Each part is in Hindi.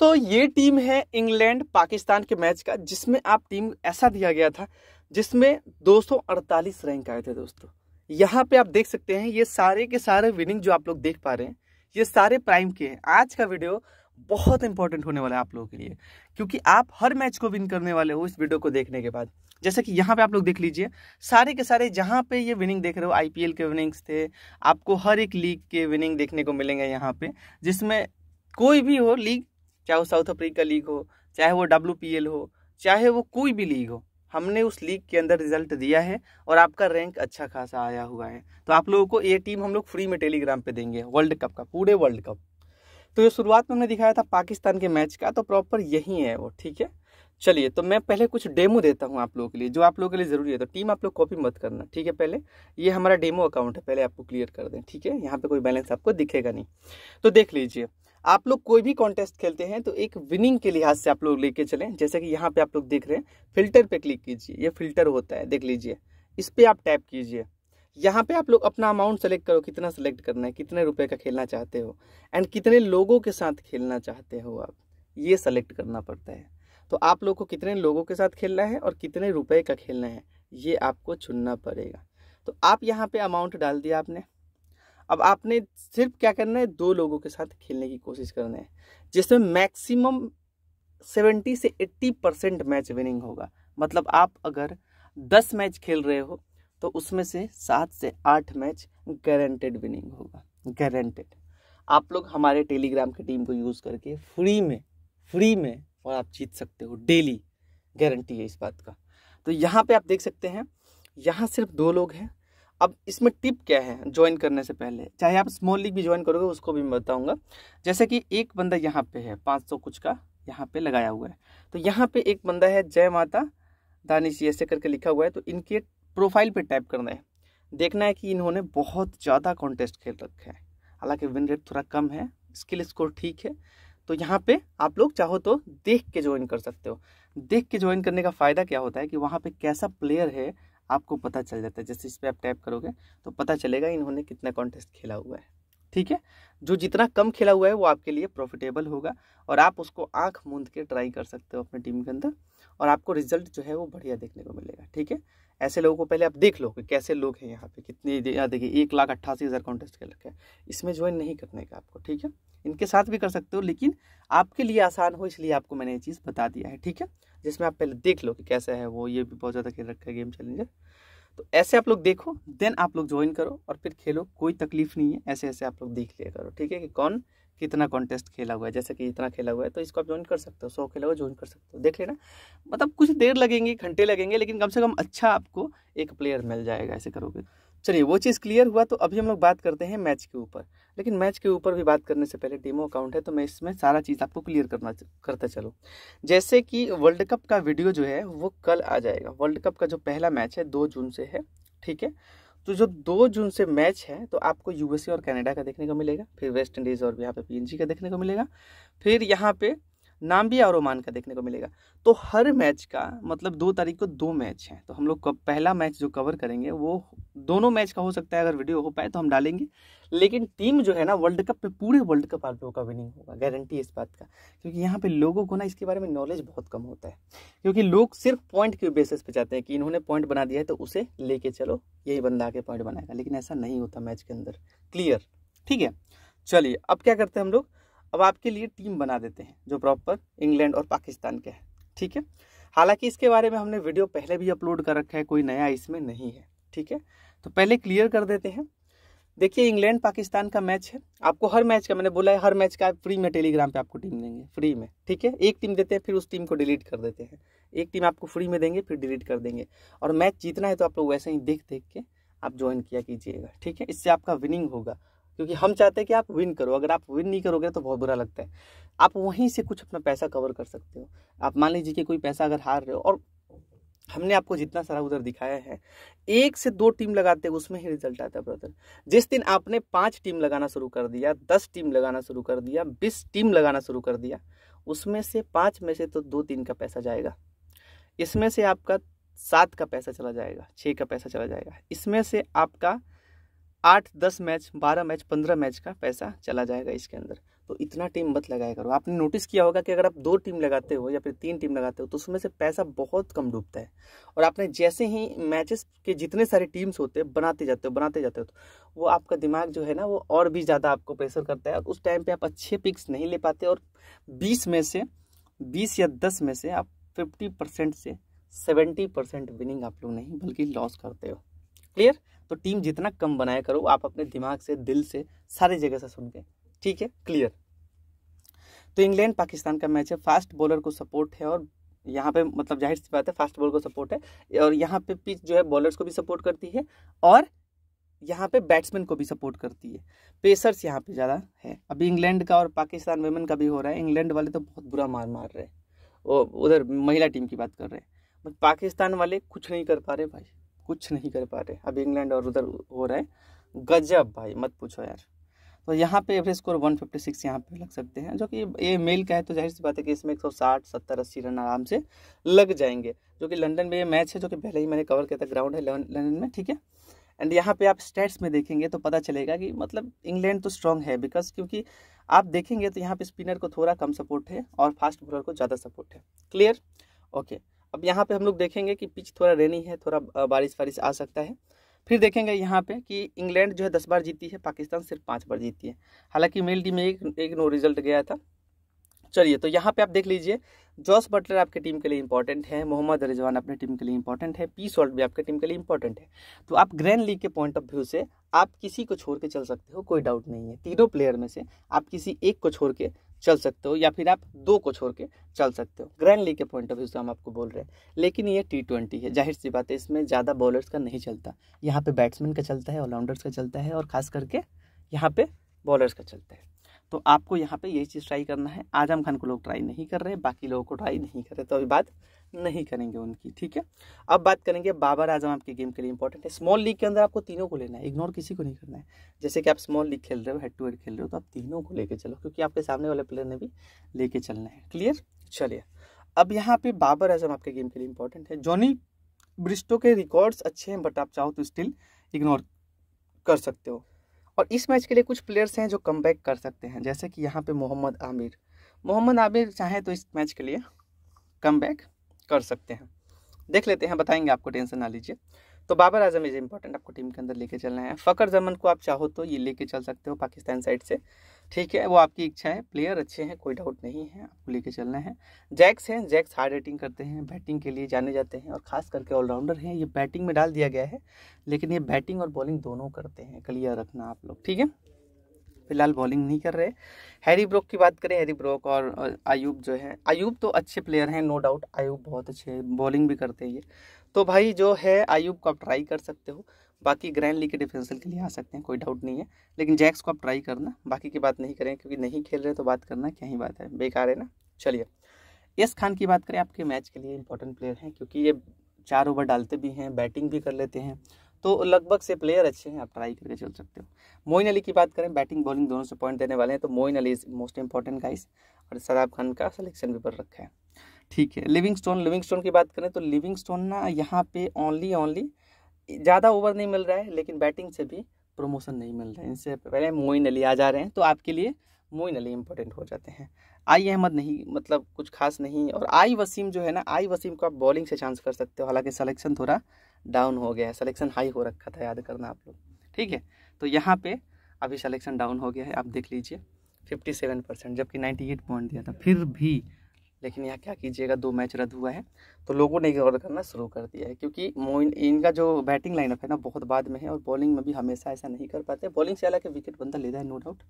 तो ये टीम है इंग्लैंड पाकिस्तान के मैच का जिसमें आप टीम ऐसा दिया गया था जिसमें 248 रैंक आए थे दोस्तों यहाँ पे आप देख सकते हैं ये सारे के सारे विनिंग जो आप लोग देख पा रहे हैं ये सारे प्राइम के हैं आज का वीडियो बहुत इंपॉर्टेंट होने वाला है आप लोगों के लिए क्योंकि आप हर मैच को विन करने वाले हो इस वीडियो को देखने के बाद जैसे कि यहाँ पे आप लोग देख लीजिए सारे के सारे जहाँ पे ये विनिंग देख रहे हो आईपीएल के विनिंग्स थे आपको हर एक लीग के विनिंग देखने को मिलेंगे यहाँ पे जिसमें कोई भी हो लीग चाहे वो साउथ अफ्रीका लीग हो चाहे वो डब्ल्यू हो चाहे वो कोई भी लीग हो हमने उस लीग के अंदर रिजल्ट दिया है और आपका रैंक अच्छा खासा आया हुआ है तो आप लोगों को ये टीम हम लोग फ्री में टेलीग्राम पे देंगे वर्ल्ड कप का पूरे वर्ल्ड कप तो ये शुरुआत में हमने दिखाया था पाकिस्तान के मैच का तो प्रॉपर यही है वो ठीक है चलिए तो मैं पहले कुछ डेमो देता हूँ आप लोगों के लिए जो आप लोगों के लिए ज़रूरी है तो टीम आप लोग कॉपी मत करना ठीक है पहले ये हमारा डेमो अकाउंट है पहले आपको क्लियर कर दें ठीक है यहाँ पे कोई बैलेंस आपको दिखेगा नहीं तो देख लीजिए आप लोग कोई भी कॉन्टेस्ट खेलते हैं तो एक विनिंग के लिहाज से आप लोग लेके चलें जैसे कि यहाँ पे आप लोग देख रहे हैं फिल्टर पे क्लिक कीजिए ये फिल्टर होता है देख लीजिए इस पर आप टैप कीजिए यहाँ पे आप लोग अपना अमाउंट सेलेक्ट करो कितना सेलेक्ट करना है कितने रुपए का खेलना चाहते हो एंड कितने लोगों के साथ खेलना चाहते हो आप ये सेलेक्ट करना पड़ता है तो आप लोग को कितने लोगों के साथ खेलना है और कितने रुपये का खेलना है ये आपको चुनना पड़ेगा तो आप यहाँ पर अमाउंट डाल दिया आपने अब आपने सिर्फ क्या करना है दो लोगों के साथ खेलने की कोशिश करना है जिसमें मैक्सिमम सेवेंटी से एट्टी परसेंट मैच विनिंग होगा मतलब आप अगर दस मैच खेल रहे हो तो उसमें से सात से आठ मैच गारंटेड विनिंग होगा गारंटेड आप लोग हमारे टेलीग्राम की टीम को यूज़ करके फ्री में फ्री में और आप जीत सकते हो डेली गारंटी है इस बात का तो यहाँ पे आप देख सकते हैं यहाँ सिर्फ दो लोग हैं अब इसमें टिप क्या है ज्वाइन करने से पहले चाहे आप स्मॉल लीग भी ज्वाइन करोगे उसको भी मैं बताऊंगा जैसे कि एक बंदा यहाँ पे है पाँच सौ कुछ का यहाँ पे लगाया हुआ है तो यहाँ पे एक बंदा है जय माता दानिश ऐसे करके लिखा हुआ है तो इनके प्रोफाइल पे टाइप करना है देखना है कि इन्होंने बहुत ज़्यादा कॉन्टेस्ट खेल रखे हैं हालांकि विन रेट थोड़ा कम है स्किल स्कोर ठीक है तो यहाँ पे आप लोग चाहो तो देख के ज्वाइन कर सकते हो देख के ज्वाइन करने का फ़ायदा क्या होता है कि वहाँ पे कैसा प्लेयर है आपको पता चल जाता है जैसे इस पर आप टैप करोगे तो पता चलेगा इन्होंने कितना कॉन्टेस्ट खेला हुआ है ठीक है जो जितना कम खेला हुआ है वो आपके लिए प्रॉफिटेबल होगा और आप उसको आंख मूंद के ट्राई कर सकते हो अपनी टीम के अंदर और आपको रिजल्ट जो है वो बढ़िया देखने को मिलेगा ठीक है ऐसे लोगों को पहले आप देख लो कि कैसे लोग हैं यहाँ पे कितने यहाँ देखिए एक लाख अट्ठासी हज़ार कॉन्टेस्ट खेल रखे हैं इसमें ज्वाइन नहीं करने का आपको ठीक है इनके साथ भी कर सकते हो लेकिन आपके लिए आसान हो इसलिए आपको मैंने ये चीज़ बता दिया है ठीक है जिसमें आप पहले देख लो कि कैसा है वो ये भी बहुत ज़्यादा खेल रखा है गेम चैलेंजर तो ऐसे आप लोग देखो देन आप लोग ज्वाइन करो और फिर खेलो कोई तकलीफ नहीं है ऐसे ऐसे आप लोग देख लिया करो ठीक है कि कौन कितना कॉन्टेस्ट खेला हुआ है जैसे कि इतना खेला हुआ है तो इसको आप ज्वाइन कर सकते हो सौ खेला हुआ ज्वाइन कर सकते हो देख लेना मतलब कुछ देर लगेंगे घंटे लगेंगे लेकिन कम से कम अच्छा आपको एक प्लेयर मिल जाएगा ऐसे करोगे तो। चलिए वो चीज़ क्लियर हुआ तो अभी हम लोग बात करते हैं मैच के ऊपर लेकिन मैच के ऊपर भी बात करने से पहले डेमो अकाउंट है तो मैं इसमें सारा चीज़ आपको क्लियर करना करता चलूँ जैसे कि वर्ल्ड कप का वीडियो जो है वो कल आ जाएगा वर्ल्ड कप का जो पहला मैच है दो जून से है ठीक है तो जो दो जून से मैच है तो आपको यूएसए और कनाडा का देखने को मिलेगा फिर वेस्ट इंडीज़ और यहाँ पे पीएनजी का देखने को मिलेगा फिर यहाँ पे नाम भी और ओमान का देखने को मिलेगा तो हर मैच का मतलब दो तारीख को दो मैच हैं तो हम लोग पहला मैच जो कवर करेंगे वो दोनों मैच का हो सकता है अगर वीडियो हो पाए तो हम डालेंगे लेकिन टीम जो है ना वर्ल्ड कप पे पूरे वर्ल्ड कप आप लोगों का विनिंग होगा गारंटी इस बात का क्योंकि यहाँ पे लोगों को ना इसके बारे में नॉलेज बहुत कम होता है क्योंकि लोग सिर्फ पॉइंट के बेसिस पे जाते हैं कि इन्होंने पॉइंट बना दिया है तो उसे लेके चलो यही बंदा आके पॉइंट बनाएगा लेकिन ऐसा नहीं होता मैच के अंदर क्लियर ठीक है चलिए अब क्या करते हैं हम लोग अब आपके लिए टीम बना देते हैं जो प्रॉपर इंग्लैंड और पाकिस्तान के हैं ठीक है हालांकि इसके बारे में हमने वीडियो पहले भी अपलोड कर रखा है कोई नया इसमें नहीं है ठीक है तो पहले क्लियर कर देते हैं देखिए इंग्लैंड पाकिस्तान का मैच है आपको हर मैच का मैंने बोला है हर मैच का आप फ्री में टेलीग्राम पे आपको टीम देंगे फ्री में ठीक है एक टीम देते हैं फिर उस टीम को डिलीट कर देते हैं एक टीम आपको फ्री में देंगे फिर डिलीट कर देंगे और मैच जीतना है तो आप लोग वैसे ही देख देख के आप ज्वाइन किया कीजिएगा ठीक है इससे आपका विनिंग होगा क्योंकि हम चाहते हैं कि आप विन करो अगर आप विन नहीं करोगे तो बहुत बुरा लगता है आप वहीं से कुछ अपना पैसा कवर कर सकते हो आप मान लीजिए कि कोई पैसा अगर हार रहे हो और हमने आपको जितना सारा उधर दिखाया है एक से दो टीम लगाते हैं उसमें ही रिजल्ट आता है ब्रदर जिस दिन आपने पाँच टीम लगाना शुरू कर दिया दस टीम लगाना शुरू कर दिया बीस टीम लगाना शुरू कर दिया उसमें से पाँच में से तो दो तीन का पैसा जाएगा इसमें से आपका सात का पैसा चला जाएगा छः का पैसा चला जाएगा इसमें से आपका आठ दस मैच बारह मैच पंद्रह मैच का पैसा चला जाएगा इसके अंदर तो इतना टीम मत लगाया करो आपने नोटिस किया होगा कि अगर आप दो टीम लगाते हो या फिर तीन टीम लगाते हो तो उसमें से पैसा बहुत कम डूबता है और आपने जैसे ही मैचेस के जितने सारे टीम्स होते हैं बनाते जाते हो बनाते जाते हो तो वो आपका दिमाग जो है ना वो और भी ज़्यादा आपको प्रेशर करता है और उस टाइम पर आप अच्छे पिक्स नहीं ले पाते और बीस में से बीस या दस में से आप फिफ्टी परसेंट से सेवेंटी परसेंट विनिंग आप लोग नहीं बल्कि लॉस करते हो क्लियर तो टीम जितना कम बनाया करो आप अपने दिमाग से दिल से सारी जगह से सुन के ठीक है क्लियर तो इंग्लैंड पाकिस्तान का मैच है फास्ट बॉलर को सपोर्ट है और यहाँ पे मतलब जाहिर सी बात है फास्ट बॉलर को सपोर्ट है और यहाँ पे पिच जो है बॉलर्स को भी सपोर्ट करती है और यहाँ पे बैट्समैन को भी सपोर्ट करती है पेसर्स यहाँ पे ज़्यादा है अभी इंग्लैंड का और पाकिस्तान वेमेन का भी हो रहा है इंग्लैंड वाले तो बहुत बुरा मार मार रहे हैं उधर महिला टीम की बात कर रहे हैं बट पाकिस्तान वाले कुछ नहीं कर पा रहे भाई कुछ नहीं कर पा रहे अब इंग्लैंड और उधर हो रहा है गजब भाई मत पूछो यार तो यहाँ पे एवरेज स्कोर 156 यहाँ पर लग सकते हैं जो कि ये मेल का है तो जाहिर सी बात है कि इसमें 160 70 80 रन आराम से लग जाएंगे जो कि लंदन में ये मैच है जो कि पहले ही मैंने कवर किया था ग्राउंड है लंदन में ठीक है एंड यहाँ पे आप स्टेट्स में देखेंगे तो पता चलेगा कि मतलब इंग्लैंड तो स्ट्रांग है बिकॉज क्योंकि आप देखेंगे तो यहाँ पे स्पिनर को थोड़ा कम सपोर्ट है और फास्ट बॉलर को ज़्यादा सपोर्ट है क्लियर ओके okay. अब यहाँ पे हम लोग देखेंगे कि पिच थोड़ा रेनी है थोड़ा बारिश वारिश आ सकता है फिर देखेंगे यहाँ पे कि इंग्लैंड जो है दस बार जीती है पाकिस्तान सिर्फ पाँच बार जीती है हालांकि मेल डी में एक एक नो रिजल्ट गया था चलिए तो यहाँ पे आप देख लीजिए जॉस बटलर आपके टीम के लिए इंपॉर्टेंट है मोहम्मद रिजवान अपने टीम के लिए इंपॉर्टेंट है पी सॉल्ट भी आपके टीम के लिए इंपॉर्टेंट है तो आप ग्रैंड लीग के पॉइंट ऑफ व्यू से आप किसी को छोड़ के चल सकते हो कोई डाउट नहीं है तीनों प्लेयर में से आप किसी एक को छोड़ के चल सकते हो या फिर आप दो को छोड़ के चल सकते हो ग्रैंड लीग के पॉइंट ऑफ व्यू से हम आपको बोल रहे हैं लेकिन ये टी ट्वेंटी है जाहिर सी बात है इसमें ज़्यादा बॉलर्स का नहीं चलता यहाँ पे बैट्समैन का चलता है ऑलराउंडर्स का चलता है और खास करके यहाँ पे बॉलर्स का चलता है तो आपको यहाँ पे यही चीज़ ट्राई करना है आजम खान को लोग ट्राई नहीं कर रहे बाकी लोगों को ट्राई नहीं कर रहे तो अभी बात नहीं करेंगे उनकी ठीक है अब बात करेंगे बाबर आजम आपके गेम के लिए इंपॉर्टेंट है स्मॉल लीग के अंदर आपको तीनों को लेना है इग्नोर किसी को नहीं करना है जैसे कि आप स्मॉल लीग खेल रहे हो हेड टू हेड खेल रहे हो तो आप तीनों को लेके चलो क्योंकि आपके सामने वाले प्लेयर ने भी लेके चलना है क्लियर चलिए अब यहाँ पे बाबर आजम आपके गेम के लिए इंपॉर्टेंट है जॉनी ब्रिस्टो के रिकॉर्ड्स अच्छे हैं बट आप चाहो तो स्टिल इग्नोर कर सकते हो और इस मैच के लिए कुछ प्लेयर्स हैं जो कम कर सकते हैं जैसे कि यहाँ पे मोहम्मद आमिर मोहम्मद आमिर चाहें तो इस मैच के लिए कम बैक कर सकते हैं देख लेते हैं बताएंगे आपको टेंशन ना लीजिए तो बाबर आजम इज इंपॉर्टेंट आपको टीम के अंदर लेके चलना है फ़कर जमन को आप चाहो तो ये लेके चल सकते हो पाकिस्तान साइड से ठीक है वो आपकी इच्छा है प्लेयर अच्छे हैं कोई डाउट नहीं है आपको लेके चलना है जैक्स हैं जैक्स हार्ड एटिंग करते हैं बैटिंग के लिए जाने जाते हैं और खास करके ऑलराउंडर हैं ये बैटिंग में डाल दिया गया है लेकिन ये बैटिंग और बॉलिंग दोनों करते हैं क्लियर रखना आप लोग ठीक है फिलहाल बॉलिंग नहीं कर रहे हैरी ब्रोक की बात करें हैरी ब्रोक और अयूब जो है आयूब तो अच्छे प्लेयर हैं नो डाउट आयूब बहुत अच्छे बॉलिंग भी करते हैं ये तो भाई जो है आयुब को आप ट्राई कर सकते हो बाकी ग्रैंड लीग के डिफेंसल के लिए आ सकते हैं कोई डाउट नहीं है लेकिन जैक्स को आप ट्राई करना बाकी की बात नहीं करें क्योंकि नहीं खेल रहे तो बात करना क्या ही बात है बेकार है ना चलिए यस खान की बात करें आपके मैच के लिए इंपॉर्टेंट प्लेयर हैं क्योंकि ये चार ओवर डालते भी हैं बैटिंग भी कर लेते हैं तो लगभग से प्लेयर अच्छे हैं आप ट्राई करके चल सकते हो मोइन अली की बात करें बैटिंग बॉलिंग दोनों से पॉइंट देने वाले हैं तो Moeen Ali is most important guys और शराब खान का सिलेक्शन पर रखा है ठीक है लिविंग स्टोन लिविंग स्टोन की बात करें तो लिविंग स्टोन ना यहाँ पे ओनली ओनली ज़्यादा ओवर नहीं मिल रहा है लेकिन बैटिंग से भी प्रमोशन नहीं मिल रहा है इनसे पहले मोइन अली आ जा रहे हैं तो आपके लिए मोइन अली हो जाते हैं आई अहमद नहीं मतलब कुछ खास नहीं और आई वसीम जो है ना आई वसीम को आप बॉलिंग से चांस कर सकते हो हालांकि सलेक्शन थोड़ा डाउन हो गया है सलेक्शन हाई हो रखा था याद करना आप लोग ठीक है तो यहाँ पे अभी सलेक्शन डाउन हो गया है आप देख लीजिए फिफ्टी सेवन परसेंट जबकि नाइन्टी एट पॉइंट दिया था फिर भी लेकिन यहाँ क्या कीजिएगा दो मैच रद्द हुआ है तो लोगों ने गौर करना शुरू कर दिया है क्योंकि मोइन इनका जो बैटिंग लाइनअप है ना बहुत बाद में है और बॉलिंग में भी हमेशा ऐसा नहीं कर पाते बॉलिंग से हालांकि विकेट बंदा लेता है नो डाउट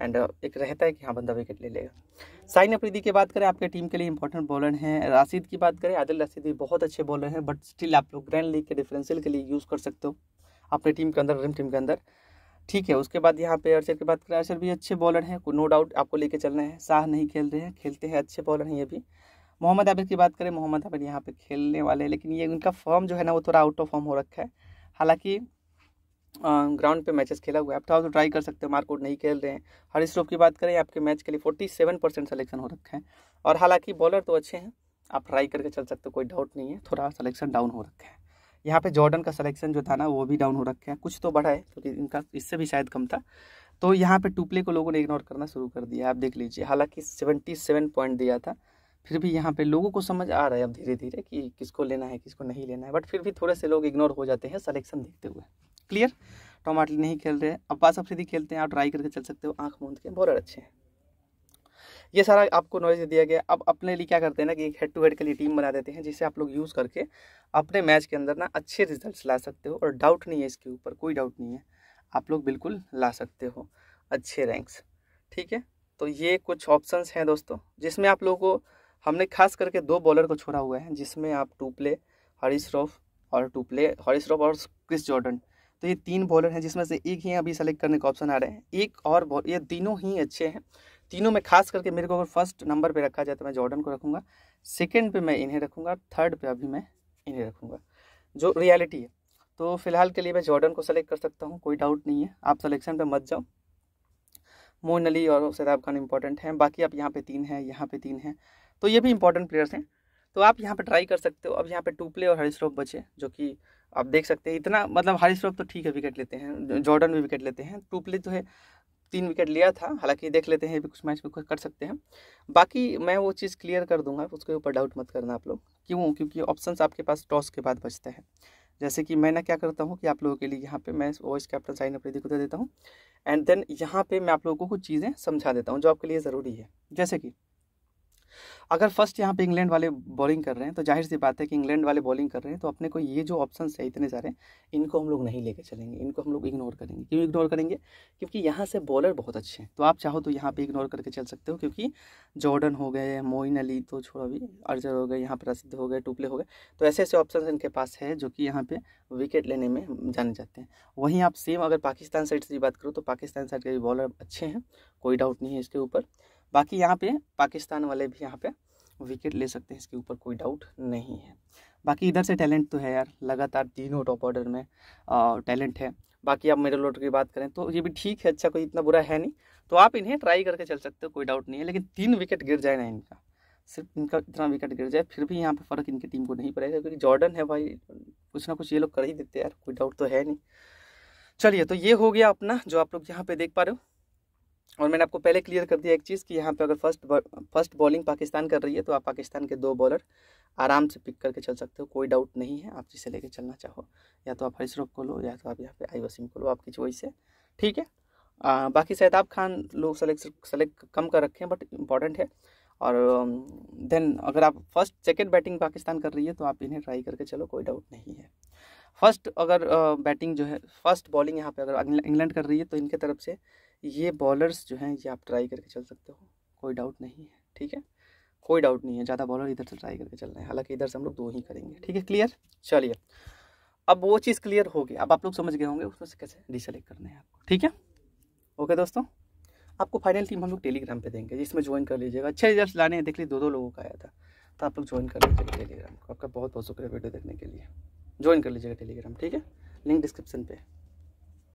एंड एक रहता है कि हाँ बंदा विकेट ले लेगा साइन अफरीदी की बात करें आपके टीम के लिए इंपॉर्टेंट बॉलर हैं राशिद की बात करें आदिल राशिद भी बहुत अच्छे बॉलर हैं बट स्टिल आप लोग ग्रैंड लीग के डिफरेंशियल के लिए यूज़ कर सकते हो अपने टीम के अंदर रिम टीम के अंदर ठीक है उसके बाद यहाँ पे अर्चर की बात करें अर्चर भी अच्छे बॉलर हैं नो डाउट आपको लेके चल रहे हैं शाह नहीं खेल रहे हैं खेलते हैं अच्छे बॉलर हैं ये भी मोहम्मद आबिर की बात करें मोहम्मद आबिर यहाँ पे खेलने वाले हैं लेकिन ये उनका फॉर्म जो है ना वो थोड़ा आउट ऑफ फॉर्म हो रखा है हालांकि ग्राउंड पे मैचेस खेला हुआ है आप थोड़ा सा तो ट्राई कर सकते हो मार्कआउट नहीं खेल रहे हैं हरीश रोफ की बात करें आपके मैच के लिए फोर्टी सेवन परसेंट सलेक्शन हो रखा है और हालांकि बॉलर तो अच्छे हैं आप ट्राई करके चल सकते हो कोई डाउट नहीं है थोड़ा सलेक्शन डाउन हो रखा है यहाँ पे जॉर्डन का सिलेक्शन जो था ना वो भी डाउन हो रखे हैं कुछ तो बढ़ा है क्योंकि तो इनका इससे भी शायद कम था तो यहाँ पे टूपले को लोगों ने इग्नोर करना शुरू कर दिया आप देख लीजिए हालांकि सेवेंटी सेवन पॉइंट दिया था फिर भी यहाँ पे लोगों को समझ आ रहा है अब धीरे धीरे कि किसको लेना है किसको नहीं लेना है बट फिर भी थोड़े से लोग इग्नोर हो जाते हैं सलेक्शन देखते हुए क्लियर टोमाटली नहीं खेल रहे अब्बास अफरीदी खेलते हैं आप ट्राई करके चल सकते हो आँख मूंद के बॉलर अच्छे हैं ये सारा आपको नॉलेज दिया गया अब अपने लिए क्या करते हैं ना कि एक हेड टू हेड के लिए टीम बना देते हैं जिसे आप लोग यूज़ करके अपने मैच के अंदर ना अच्छे रिजल्ट ला सकते हो और डाउट नहीं है इसके ऊपर कोई डाउट नहीं है आप लोग बिल्कुल ला सकते हो अच्छे रैंक्स ठीक है तो ये कुछ ऑप्शंस हैं दोस्तों जिसमें आप लोगों को हमने खास करके दो बॉलर को छोड़ा हुआ है जिसमें आप टूपले हरीश रॉफ और टूपले हरीश रॉफ और क्रिस जॉर्डन तो ये तीन बॉलर हैं जिसमें से एक ही अभी सेलेक्ट करने का ऑप्शन आ रहे हैं एक और बॉल ये तीनों ही अच्छे हैं तीनों में खास करके मेरे को अगर फर्स्ट नंबर पे रखा जाए तो मैं जॉर्डन को रखूँगा सेकेंड पे मैं इन्हें रखूँगा थर्ड पे अभी मैं इन्हें रखूँगा जो रियलिटी है तो फिलहाल के लिए मैं जॉर्डन को सेलेक्ट कर सकता हूँ कोई डाउट नहीं है आप सलेक्शन पर मत जाओ मोहन अली और सैदाब खान इंपॉर्टेंट हैं बाकी आप यहाँ पे तीन हैं यहाँ पे तीन हैं तो ये भी इंपॉर्टेंट प्लेयर्स हैं तो आप यहाँ पर ट्राई कर सकते हो अब यहाँ पर टूपले और हरी रोप बचे जो कि आप देख सकते हैं इतना मतलब हरी रोप तो ठीक है विकेट लेते हैं जॉर्डन भी विकेट लेते हैं टूपले तो है तीन विकेट लिया था हालांकि देख लेते हैं भी कुछ मैच में कुछ कर सकते हैं बाकी मैं वो चीज़ क्लियर कर दूंगा उसके ऊपर डाउट मत करना आप लोग क्यों क्योंकि ऑप्शन आपके पास टॉस के बाद बचता है जैसे कि मैं ना क्या करता हूँ कि आप लोगों के लिए यहाँ पे मैं वॉइस कैप्टन साइन अफरीदी को दे देता हूँ एंड देन यहाँ पे मैं आप लोगों को कुछ चीज़ें समझा देता हूँ जो आपके लिए ज़रूरी है जैसे कि अगर फर्स्ट यहाँ पे इंग्लैंड वाले बॉलिंग कर रहे हैं तो जाहिर सी बात है कि इंग्लैंड वाले बॉलिंग कर रहे हैं तो अपने को ये जो ऑप्शन है इतने सारे इनको हम लोग नहीं लेके चलेंगे इनको हम लोग इग्नोर करेंगे क्यों इग्नोर करेंगे क्योंकि यहाँ से बॉलर बहुत अच्छे हैं तो आप चाहो तो यहाँ पर इग्नोर करके चल सकते हो क्योंकि जॉर्डन हो गए मोइन अली तो छोड़ो भी अर्जर हो गए यहाँ पर रसीद हो गए टुपले हो गए तो ऐसे ऐसे ऑप्शन इनके पास है जो कि यहाँ पर विकेट लेने में जाने जाते हैं वहीं आप सेम अगर पाकिस्तान साइड से बात करो तो पाकिस्तान साइड के भी बॉलर अच्छे हैं कोई डाउट नहीं है इसके ऊपर बाकी यहाँ पे पाकिस्तान वाले भी यहाँ पे विकेट ले सकते हैं इसके ऊपर कोई डाउट नहीं है बाकी इधर से टैलेंट तो है यार लगातार तीनों टॉप ऑर्डर में टैलेंट है बाकी आप मिडल ऑर्डर की बात करें तो ये भी ठीक है अच्छा कोई इतना बुरा है नहीं तो आप इन्हें ट्राई करके चल सकते हो कोई डाउट नहीं है लेकिन तीन विकेट गिर जाए ना इनका सिर्फ इनका इतना विकेट गिर जाए फिर भी यहाँ पे फ़र्क इनकी टीम को नहीं पड़ेगा क्योंकि जॉर्डन है भाई कुछ ना कुछ ये लोग कर ही देते हैं यार कोई डाउट तो है नहीं चलिए तो ये हो गया अपना जो आप लोग यहाँ पे देख पा रहे हो और मैंने आपको पहले क्लियर कर दिया एक चीज़ कि यहाँ पे अगर फर्स्ट फर्स्ट बॉलिंग पाकिस्तान कर रही है तो आप पाकिस्तान के दो बॉलर आराम से पिक करके चल सकते हो कोई डाउट नहीं है आप जिसे लेके चलना चाहो या तो आप हरीश को लो या तो आप यहाँ पे आई वसीम को लो आपकी चॉइस है ठीक है आ, बाकी सैताब खान लोग सेलेक्ट सेलेक्ट कम कर रखे हैं बट इम्पॉर्टेंट है और देन um, अगर आप फर्स्ट सेकेंड बैटिंग पाकिस्तान कर रही है तो आप इन्हें ट्राई करके चलो कोई डाउट नहीं है फर्स्ट अगर बैटिंग uh, जो है फर्स्ट बॉलिंग यहाँ पर अगर इंग्लैंड कर रही है तो इनके तरफ से ये बॉलर्स जो हैं ये आप ट्राई करके चल सकते हो कोई डाउट नहीं है ठीक है कोई डाउट नहीं है ज़्यादा बॉलर इधर से ट्राई करके चल रहे हैं हालांकि इधर से हम लोग दो ही करेंगे ठीक है क्लियर चलिए अब वो चीज़ क्लियर हो गई अब आप लोग समझ गए होंगे उसमें से कैसे डिसलेक्ट करना है आपको ठीक है ओके दोस्तों आपको फाइनल टीम हम लोग टेलीग्राम पे देंगे जिसमें ज्वाइन कर लीजिएगा अच्छे रिजल्ट लाने हैं देख लीजिए दो दो लोगों का आया था तो आप लोग ज्वाइन कर लीजिएगा टेलीग्राम को आपका बहुत बहुत शुक्रिया वीडियो देखने के लिए ज्वाइन कर लीजिएगा टेलीग्राम ठीक है लिंक डिस्क्रिप्शन पर